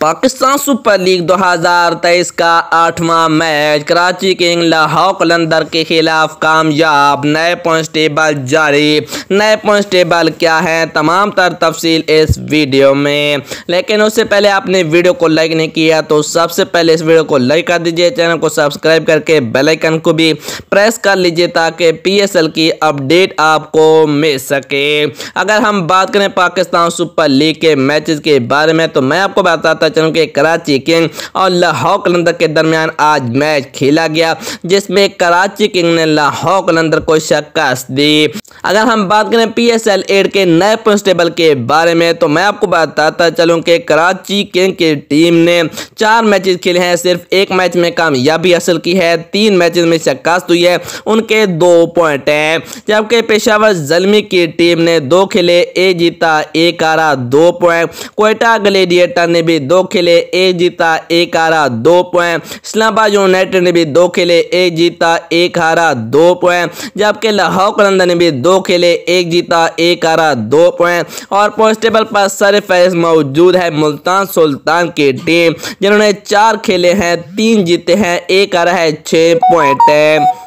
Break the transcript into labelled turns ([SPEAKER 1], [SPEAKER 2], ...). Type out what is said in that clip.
[SPEAKER 1] Pakistan super league 2023 का आठवां match Karachi king Lahore Qalandar के खिलाफ कामयाब नए पॉइंट टेबल जारी नए पॉइंट टेबल क्या है तमाम तर तफसील इस वीडियो में लेकिन उससे पहले आपने वीडियो को लाइक नहीं किया तो सबसे पहले इस वीडियो को लाइक कर दीजिए चैनल को सब्सक्राइब करके बेलाइकन को भी प्रेस कर लीजिए ताकि पी एस एल की अपडेट आपको मिल सके अगर हम बात करें पाकिस्तान सुपर लीग के मैच के बारे में तो मैं आपको बताता बताता चलूँ कि कराची किंग और लाहौर कलंदर के दरमियान आज मैच खेला गया जिसमें कराची किंग ने लाहौर कलंदर को शिकस्त दी अगर हम बात करें पी एस एल एड के नए कॉन्स्टेबल के बारे में तो मैं आपको बताता चलूँ कि कराची किंग की टीम ने चार मैचेस खेले हैं सिर्फ एक मैच में कामयाबी हासिल की है तीन मैचेस में शिकास्त हुई है उनके दो पॉइंट हैं जबकि पेशावर जलमी की टीम ने दो खेले एक जीता एक आरा दो पॉइंट कोयटा ग्लेडिएटर ने भी दो खेले एक जीता एक आरा दो पॉइंट इस्लामाबाद यूनाइटेड ने भी दो खेले एक जीता एक हारा दो पॉइंट जबकि लाहौर कलंदर ने भी दो खेले एक जीता एक हारा दो पॉइंट और पॉइंट टेबल पर सरफेज मौजूद है मुल्तान सुल्तान की टीम जिन्होंने चार खेले हैं तीन जीते हैं एक हारा है छः पॉइंट